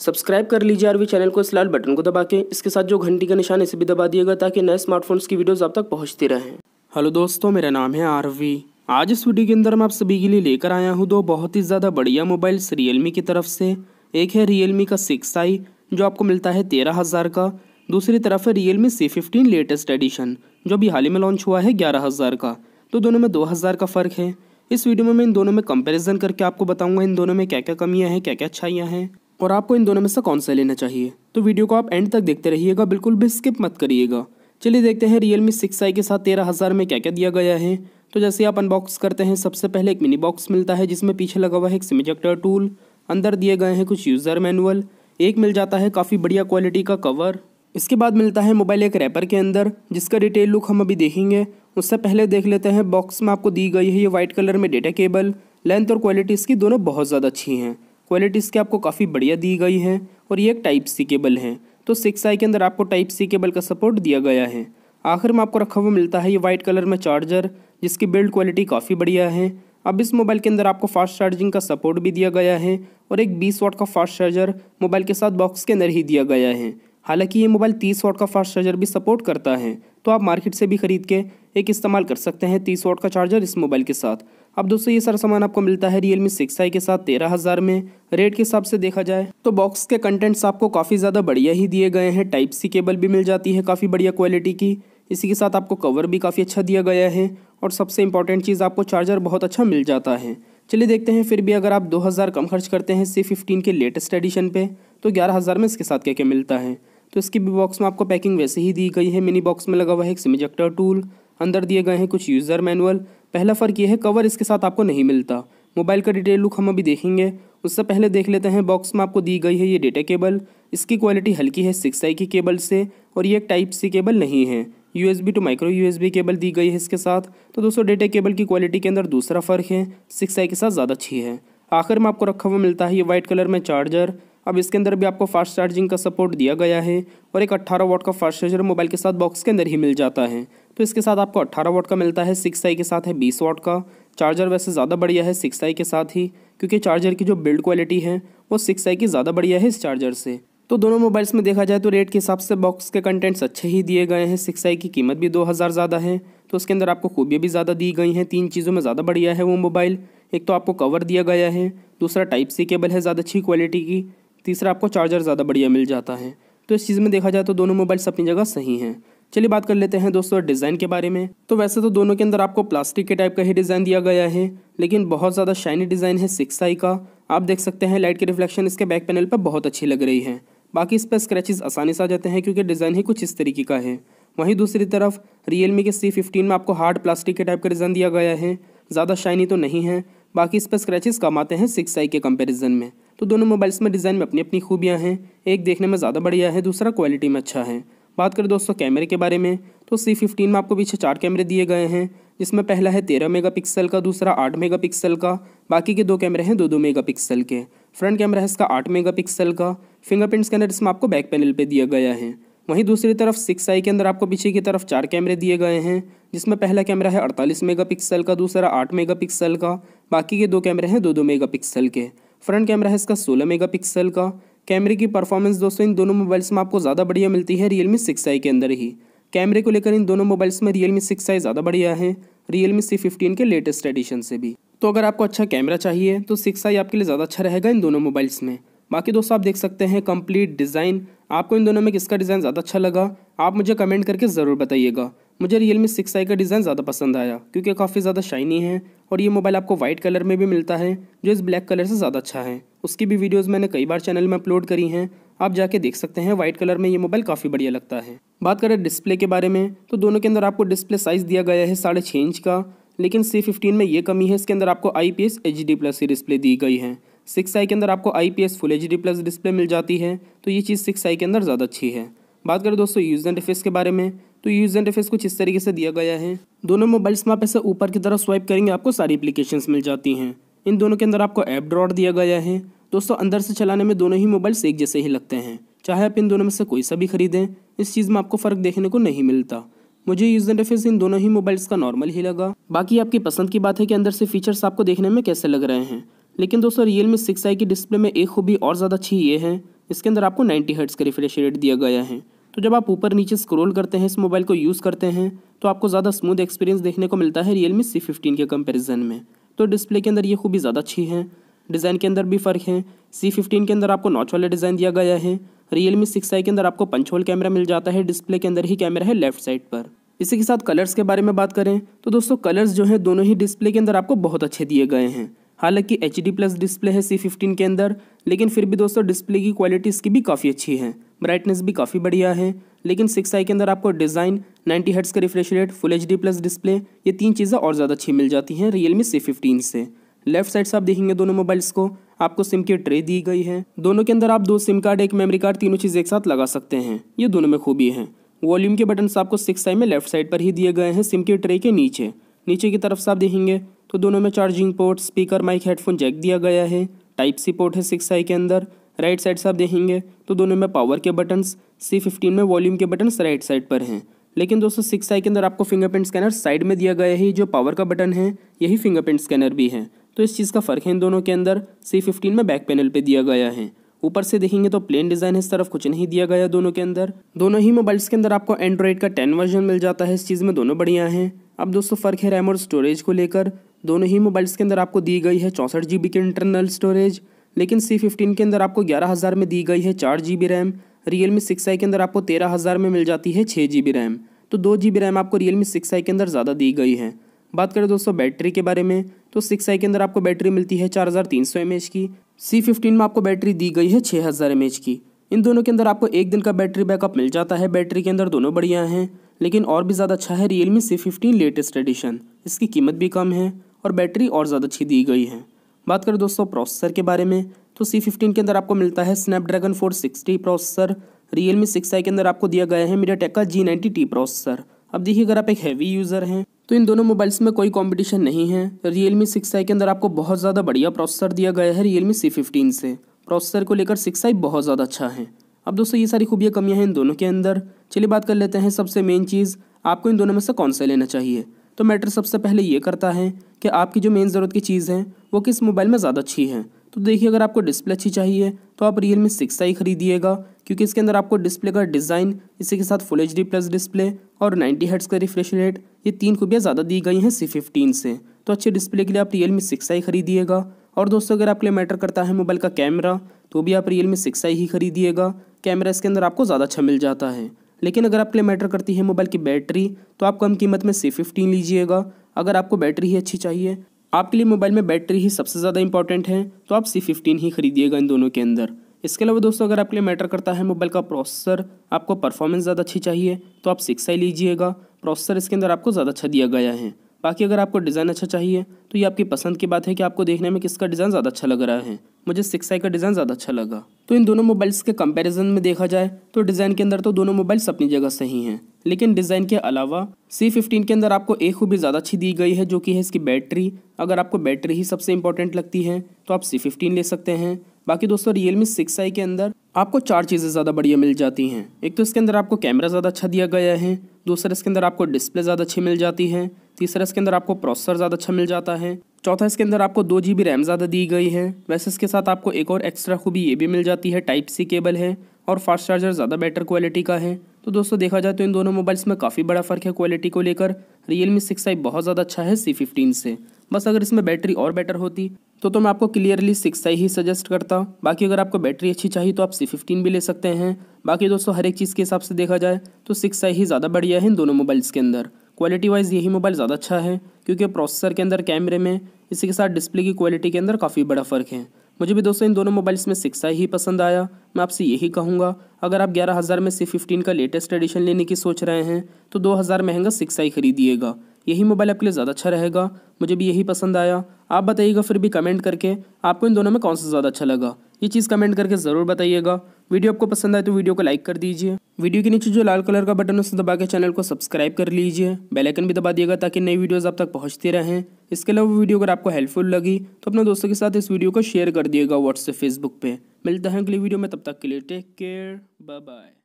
subscribe कर लीजिए RV channel को इस लाल बटन को दबा के इसके साथ जो घंटी का निशान इसे भी दबा दिएगा ताकि नए स्मार्टफोन्स की वीडियोस आप तक पहुंचती रहें हेलो दोस्तों मेरा नाम है आरवी आज इस वीडियो के अंदर मैं आप सभी के लिए लेकर आया हूँ दो बहुत ही ज़्यादा बढ़िया मोबाइल्स रियल की तरफ से एक है रियल का सिक्स आई जो आपको मिलता है तेरह हज़ार का दूसरी तरफ है Realme C fifteen latest edition जो अभी हाल ही में लॉन्च हुआ है ग्यारह हज़ार का तो दोनों में दो हज़ार का फ़र्क है इस वीडियो में मैं इन दोनों में कंपैरिजन करके आपको बताऊंगा इन दोनों में क्या क्या कमियां हैं क्या क्या अच्छाइयां हैं और आपको इन दोनों में से कौन सा लेना चाहिए तो वीडियो को आप एंड तक देखते रहिएगा बिल्कुल भी स्किप मत करिएगा चलिए देखते हैं रियल मी सिक्स आई के साथ तेरह हज़ार में क्या क्या दिया गया है तो जैसे आप अनबॉक्स करते हैं सबसे पहले एक मिनी बॉक्स मिलता है जिसमें पीछे लगा हुआ है एक सिमेजेक्टर टूल अंदर दिए गए हैं कुछ यूज़र मैनुअल एक मिल जाता है काफ़ी बढ़िया क्वालिटी का कवर इसके बाद मिलता है मोबाइल एक रैपर के अंदर जिसका डिटेल लुक हम अभी देखेंगे उससे पहले देख लेते हैं बॉक्स में आपको दी गई है ये वाइट कलर में डेटा केबल लेंथ और क्वालिटी इसकी दोनों बहुत ज़्यादा अच्छी हैं क्वालिटी इसके आपको काफ़ी बढ़िया दी गई है और ये एक टाइप सी केबल है तो सिक्स आई के अंदर आपको टाइप सी केबल का सपोर्ट दिया गया है आखिर में आपको रखा हुआ मिलता है ये वाइट कलर में चार्जर जिसकी बिल्ड क्वालिटी काफ़ी बढ़िया है अब इस मोबाइल के अंदर आपको फास्ट चार्जिंग का सपोर्ट भी दिया गया है और एक 20 वाट का फास्ट चार्जर मोबाइल के साथ बॉक्स के अंदर ही दिया गया है हालांकि ये मोबाइल 30 वाट का फास्ट चार्जर भी सपोर्ट करता है तो आप मार्केट से भी खरीद के एक इस्तेमाल कर सकते हैं 30 वाट का चार्जर इस मोबाइल के साथ अब दोस्तों ये सारा सामान आपको मिलता है रियलमी सिक्स आई के साथ तेरह हज़ार में रेट के हिसाब से देखा जाए तो बॉक्स के कंटेंट्स आपको काफ़ी ज़्यादा बढ़िया ही दिए गए हैं टाइप सी केबल भी मिल जाती है काफ़ी बढ़िया क्वालिटी की इसी के साथ आपको कवर भी काफ़ी अच्छा दिया गया है और सबसे इंपॉर्टेंट चीज़ आपको चार्जर बहुत अच्छा मिल जाता है चलिए देखते हैं फिर भी अगर आप दो कम खर्च करते हैं सी फिफ्टीन के लेटेस्ट एडिशन पे तो ग्यारह में इसके साथ क्या क्या मिलता है तो इसकी भी बॉक्स में आपको पैकिंग वैसे ही दी गई है मिनी बॉक्स में लगा हुआ है एक सिमिजेक्टर टूल अंदर दिए गए हैं कुछ यूज़र मैनुअल पहला फ़र्क यह है कवर इसके साथ आपको नहीं मिलता मोबाइल का डिटेल लुक हम अभी देखेंगे उससे पहले देख लेते हैं बॉक्स में आपको दी गई है ये डेटा केबल इसकी क्वालिटी हल्की है सिक्स आई की केबल से और ये एक टाइप सी केबल नहीं है U S B to micro U S B cable दी गई है इसके साथ तो दोस्तों डेटा केबल की क्वालिटी के अंदर दूसरा फ़र्क है सिक्स आई के साथ ज़्यादा अच्छी है आखिर में आपको रखा हुआ मिलता है ये वाइट कलर में चार्जर अब इसके अंदर भी आपको फास्ट चार्जिंग का सपोर्ट दिया गया है और एक 18 वॉट का फास्ट चार्जर मोबाइल के साथ बॉक्स के अंदर ही मिल जाता है तो इसके साथ आपको अट्ठारह वोट का मिलता है सिक्स आई के साथ है बीस वोट का चार्जर वैसे ज़्यादा बढ़िया है सिक्स आई के साथ ही क्योंकि चार्जर की जो बिल्ड क्वालिटी है वो सिक्स आई की ज़्यादा बढ़िया है इस चार्जर से तो दोनों मोबाइल्स में देखा जाए तो रेट के हिसाब से बॉक्स के कंटेंट्स अच्छे ही दिए गए हैं सिक्स आई की कीमत भी दो हज़ार ज़्यादा है तो उसके अंदर आपको खूबियाँ भी ज़्यादा दी गई हैं तीन चीज़ों में ज़्यादा बढ़िया है वो मोबाइल एक तो आपको कवर दिया गया है दूसरा टाइप सी केबल है ज़्यादा अच्छी क्वालिटी की तीसरा आपको चार्जर ज़्यादा बढ़िया मिल जाता है तो इस चीज़ में देखा जाए तो दोनों मोबाइल्स अपनी जगह सही हैं चलिए बात कर लेते हैं दोस्तों डिज़ाइन के बारे में तो वैसे तो दोनों के अंदर आपको प्लास्टिक के टाइप का ही डिज़ाइन दिया गया है लेकिन बहुत ज़्यादा शाइनी डिज़ाइन है सिक्स आई का आप देख सकते हैं लाइट की रिफ्लेक्शन इसके बैक पैनल पर बहुत अच्छी लग रही है बाकी इस पर स्क्रैचेज आसानी से आ जाते हैं क्योंकि डिज़ाइन ही कुछ इस तरीके का है वहीं दूसरी तरफ रियलमी के सी फिफ्टीन में आपको हार्ड प्लास्टिक के टाइप का डिज़ाइन दिया गया है ज़्यादा शाइनी तो नहीं है बाकी इस पर स्क्रैचेज़ कम आते हैं सिक्स आई के कंपेरिजन में तो दोनों मोबाइल्स में डिज़ाइन में अपनी अपनी खूबियाँ हैं एक देखने में ज़्यादा बढ़िया है दूसरा क्वालिटी में अच्छा है बात करें दोस्तों कैमरे के बारे में तो सी फिफ्टीन में आपको पीछे चार कैमरे दिए गए हैं जिसमें पहला है तेरह मेगापिक्सल का दूसरा आठ मेगापिक्सल का बाकी के दो कैमरे हैं दो दो मेगापिक्सल के फ्रंट कैमरा है इसका आठ मेगापिक्सल का फिंगरप्रिंट स्कैनर इसमें आपको बैक पैनल पे दिया गया है वहीं दूसरी तरफ सिक्स आई के अंदर आपको पीछे की तरफ चार कैमरे दिए गए हैं जिसमें पहला कैमरा है अड़तालीस मेगापिक्सल का दूसरा आठ मेगापिक्सल का बाकी के दो कैमरे हैं दो दो मेगापिक्सल के फ्रंट कैमरा है इसका सोलह मेगापिक्सल का कैमरे की परफॉर्मेंस दोस्तों इन दोनों मोबाइल्स में आपको ज़्यादा बढ़िया मिलती है रियलमी सिक्स आई के अंदर ही कैमरे को लेकर इन दोनों मोबाइल्स में रियलमी सिक्स आई ज़्यादा बढ़िया है रियलमी सी फिफ्टीन के लेटेस्ट एडिशन से भी तो अगर आपको अच्छा कैमरा चाहिए तो सिक्स आई आपके लिए ज़्यादा अच्छा रहेगा इन दोनों मोबाइल्स में बाकी दोस्तों आप देख सकते हैं कंप्लीट डिज़ाइन आपको इन दोनों में किसका डिज़ाइन ज़्यादा अच्छा लगा आप मुझे कमेंट करके ज़रूर बताइएगा मुझे रियलमी सिक्स आई का डिज़ाइन ज़्यादा पसंद आया क्योंकि काफ़ी ज़्यादा शाइनी है और ये मोबाइल आपको वाइट कलर में भी मिलता है जो इस ब्लैक कलर से ज़्यादा अच्छा है उसकी भी वीडियोज़ मैंने कई बार चैनल में अपलोड करी हैं आप जाके देख सकते हैं वाइट कलर में ये मोबाइल काफ़ी बढ़िया लगता है बात करें डिस्प्ले के बारे में तो दोनों के अंदर आपको डिस्प्ले साइज़ दिया गया है साढ़े छः इंच का लेकिन सी फिफ्टीन में ये कमी है इसके अंदर आपको I P S H D plus की डिस्प्ले दी गई है सिक्स आई के अंदर आपको I P S full H D plus display मिल जाती है तो ये चीज़ सिक्स आई के अंदर ज़्यादा अच्छी है बात करें दोस्तों यूजर इंटरफेस के बारे में तो यूज इंटरफेस कुछ इस तरीके से दिया गया है दोनों मोबाइल्स में आप ऐसे ऊपर की तरफ स्वाइप करेंगे आपको सारी एप्लीकेशंस मिल जाती हैं इन दोनों के अंदर आपको ऐप ड्रॉट दिया गया है दोस्तों अंदर से चलाने में दोनों ही मोबाइल्स एक जैसे ही लगते हैं चाहे आप इन दोनों में से कोई सा भी खरीदें इस चीज़ में आपको फ़र्क देखने को नहीं मिलता मुझे एंड इंटरफेस इन दोनों ही मोबाइल्स का नॉर्मल ही लगा बाकी आपकी पसंद की बात है कि अंदर से फीचर्स आपको देखने में कैसे लग रहे हैं लेकिन दोस्तों रियल मी सिक्स आई की डिस्प्ले में एक खूबी और ज़्यादा अच्छी ये है इसके अंदर आपको नाइन्टी हर्ट्स का रिफ्रेश रेट दिया गया है तो जब आप ऊपर नीचे स्क्रोल करते हैं इस मोबाइल को यूज़ करते हैं तो आपको ज़्यादा स्मूथ एक्सपीरियंस देखने को मिलता है रियल मी सी फिफ्टीन के कंपेरिजन में तो डिस्प्ले के अंदर ये खूबी ज़्यादा अच्छी है डिज़ाइन के अंदर भी फ़र्क है सी फिफ्टीन के अंदर आपको नॉच वाला डिज़ाइन दिया गया है रियल मी सिक्स आई के अंदर आपको पंच होल कैमरा मिल जाता है डिस्प्ले के अंदर ही कैमरा है लेफ्ट साइड पर इसी के साथ कलर्स के बारे में बात करें तो दोस्तों कलर्स जो हैं दोनों ही डिस्प्ले के अंदर आपको बहुत अच्छे दिए गए हैं हालांकि एच डी प्लस डिस्प्ले है सी फिफ्टीन के अंदर लेकिन फिर भी दोस्तों डिस्प्ले की क्वालिटी इसकी भी काफ़ी अच्छी है ब्राइटनेस भी काफ़ी बढ़िया है लेकिन सिक्स आई के अंदर आपको डिज़ाइन नाइन्टी हर्ट्स का refresh rate full H D plus display ये तीन चीज़ें और ज़्यादा अच्छी मिल जाती हैं रियल मी सी फिफ्टीन से लेफ्ट साइड से आप देखेंगे दोनों मोबाइल्स को आपको सिम की ट्रे दी गई है दोनों के अंदर आप दो सिम कार्ड एक मेमोरी कार्ड तीनों चीज़ एक साथ लगा सकते हैं ये दोनों में खूबी है वॉल्यूम के बटन आपको सिक्स आई में लेफ्ट साइड पर ही दिए गए हैं सिम की ट्रे के नीचे नीचे की तरफ से आप देखेंगे तो दोनों में charging port speaker mic headphone jack दिया गया है टाइप सी पोर्ट है सिक्स आई के अंदर राइट साइड से आप देखेंगे तो दोनों में पावर के बटन्स सी फिफ्टीन में वॉल्यूम के बटन्स राइट साइड पर हैं लेकिन दोस्तों सिक्स आई के अंदर आपको फिंगरप्रिंट स्कैनर साइड में दिया गया है जो पावर का बटन है यही फिंगरप्रिंट स्कैनर भी है तो इस चीज़ का फ़र्क है इन दोनों के अंदर सी फिफ्टीन में बैक पैनल पे दिया गया है ऊपर से देखेंगे तो प्लेन डिज़ाइन इस तरफ कुछ नहीं दिया गया दोनों के अंदर दोनों ही मोबाइल्स के अंदर आपको एंड्रॉयड का टेन वर्जन मिल जाता है इस चीज़ में दोनों बढ़िया हैं अब दोस्तों फ़र्क है रैम और स्टोरेज को लेकर दोनों ही मोबाइल्स के अंदर आपको दी गई है चौंसठ जी की इंटरनल स्टोरेज लेकिन सी फिफ्टीन के अंदर आपको ग्यारह हज़ार में दी गई है चार G B RAM Realme six I के अंदर आपको तेरह हज़ार में मिल जाती है छः जी बी रैम तो दो जी बी रैम आपको रियल मी सिक्स आई के अंदर ज़्यादा दी गई है बात करें दोस्तों बैटरी के बारे में तो सिक्स आई के अंदर आपको बैटरी मिलती है चार हज़ार तीन सौ एम एच की सी फिफ्टीन में आपको बैटरी दी गई है छः हज़ार एम एच की इन दोनों के अंदर आपको एक दिन का बैटरी बैकअप मिल जाता है बैटरी के अंदर दोनों बढ़िया हैं लेकिन और भी ज़्यादा अच्छा है Realme C fifteen latest edition इसकी कीमत भी कम है और बैटरी और ज़्यादा अच्छी दी गई है बात करें दोस्तों प्रोसेसर के बारे में तो सी फिफ्टीन के अंदर आपको मिलता है Snapdragon four sixty processor Realme six I के अंदर आपको दिया गया है मीडिया टेक का जी नाइन्टी टी प्रोसेसर अब देखिए अगर आप एक हैवी यूज़र हैं तो इन दोनों मोबाइल्स में कोई कंपटीशन नहीं है रियल मी सिक्स आई के अंदर आपको बहुत ज़्यादा बढ़िया प्रोसेसर दिया गया है रियल मी सी फिफ्टीन से प्रोसेसर को लेकर सिक्स आई बहुत ज़्यादा अच्छा है अब दोस्तों ये सारी खूबियाँ कमियाँ हैं इन दोनों के अंदर चलिए बात कर लेते हैं सबसे मेन चीज़ आपको इन दोनों में से कौन सा लेना चाहिए तो मैटर सबसे पहले ये करता है कि आपकी जो मेन ज़रूरत की चीज़ है वो किस मोबाइल में ज़्यादा अच्छी है तो देखिए अगर आपको डिस्प्ले अच्छी चाहिए तो आप रियल मी सिक्स आई खरीदिएगा क्योंकि इसके अंदर आपको डिस्प्ले का डिज़ाइन इसी के साथ full H D plus display और नाइन्टी हर्ट्स का रिफ्रेश रेट ये तीन खूबियाँ ज़्यादा दी गई हैं सी फिफ्टीन से तो अच्छे डिस्प्ले के लिए आप रियल मी सिक्स आई खरीदिएगा और दोस्तों अगर आपके लिए मैटर करता है मोबाइल का कैमरा तो भी आप रियल मी सिक्स आई ही खरीदिएगा कैमरा इसके अंदर आपको ज़्यादा अच्छा मिल जाता है लेकिन अगर आपके लिए मैटर करती है मोबाइल की बैटरी तो आप कम कीमत में सी फिफ्टीन लीजिएगा अगर आपको बैटरी ही अच्छी चाहिए आपके लिए मोबाइल में बैटरी ही सबसे ज़्यादा इंपॉर्टेंट है तो आप सी फिफ्टीन ही खरीदिएगा इन दोनों के अंदर इसके अलावा दोस्तों अगर आपके लिए मैटर करता है मोबाइल का प्रोसेसर आपको परफॉर्मेंस ज़्यादा अच्छी चाहिए तो आप सिक्स आई लीजिएगा प्रोसेसर इसके अंदर आपको ज़्यादा अच्छा दिया गया है बाकी अगर आपको डिज़ाइन अच्छा चाहिए तो ये आपकी पसंद की बात है कि आपको देखने में किसका डिज़ाइन ज़्यादा अच्छा लग रहा है मुझे सिक्स आई का डिज़ाइन ज़्यादा अच्छा लगा तो इन दोनों मोबाइल्स के कंपैरिजन में देखा जाए तो डिज़ाइन के अंदर तो दोनों मोबाइल्स अपनी जगह सही हैं लेकिन डिज़ाइन के अलावा सी फिफ्टीन के अंदर आपको एक खूबी ज़्यादा अच्छी दी गई है जो कि है इसकी बैटरी अगर आपको बैटरी ही सबसे इंपॉर्टेंट लगती है तो आप सी फिफ्टीन ले सकते हैं बाकी दोस्तों रियल मी सिक्स आई के अंदर आपको चार चीज़ें ज़्यादा बढ़िया मिल जाती हैं एक तो इसके अंदर आपको कैमरा ज़्यादा अच्छा दिया गया है दूसरा इसके अंदर आपको डिस्प्ले ज़्यादा अच्छी मिल जाती है तीसरा इसके अंदर आपको प्रोसेसर ज़्यादा अच्छा मिल जाता है चौथा इसके अंदर आपको दो जी रैम ज़्यादा दी गई है वैसे इसके साथ आपको एक और एक्स्ट्रा खूबी ये भी मिल जाती है टाइप सी केबल है और फास्ट चार्जर ज़्यादा बेटर क्वालिटी का है तो दोस्तों देखा जाए तो इन दोनों मोबाइल्स में काफ़ी बड़ा फ़र्क है क्वालिटी को लेकर रियल मी सिक्स आई बहुत ज़्यादा अच्छा है सी फिफ्टीन से बस अगर इसमें बैटरी और बेटर होती तो तो मैं आपको क्लियरली सिक्स आई ही सजेस्ट करता बाकी अगर आपको बैटरी अच्छी चाहिए तो आप सी फिफ्टीन भी ले सकते हैं बाकी दोस्तों हर एक चीज़ के हिसाब से देखा जाए तो सिक्स आई ही ज़्यादा बढ़िया है इन दोनों मोबाइल्स के अंदर क्वालिटी वाइज यही मोबाइल ज़्यादा अच्छा है क्योंकि प्रोसेसर के अंदर कैमरे में इसी के साथ डिस्प्ले की क्वालिटी के अंदर काफ़ी बड़ा फ़र्क है मुझे भी दोस्तों इन दोनों मोबाइल्स में सिक्सा ही पसंद आया मैं आपसे यही कहूँगा अगर आप ग्यारह हज़ार में सी फिफ्टीन का लेटेस्ट एडिशन लेने की सोच रहे हैं तो दो हज़ार महंगा सिक्सा ही खरीदिएगा यही मोबाइल आपके लिए ज़्यादा अच्छा रहेगा मुझे भी यही पसंद आया आप बताइएगा फिर भी कमेंट करके आपको इन दोनों में कौन सा ज़्यादा अच्छा लगा ये चीज़ कमेंट करके ज़रूर बताइएगा वीडियो आपको पसंद आए तो वीडियो को लाइक कर दीजिए वीडियो के नीचे जो लाल कलर का बटन उसे दबा के चैनल को सब्सक्राइब कर लीजिए बेलाइकन भी दबा दिएगा ताकि नई वीडियोज़ आप तक पहुँचते रहें इसके अलावा वीडियो अगर आपको हेल्पफुल लगी तो अपने दोस्तों के साथ इस वीडियो को शेयर कर दिएगा व्हाट्सएप फेसबुक पर मिलता है अगली वीडियो में तब तक के लिए टेक केयर बाय बाय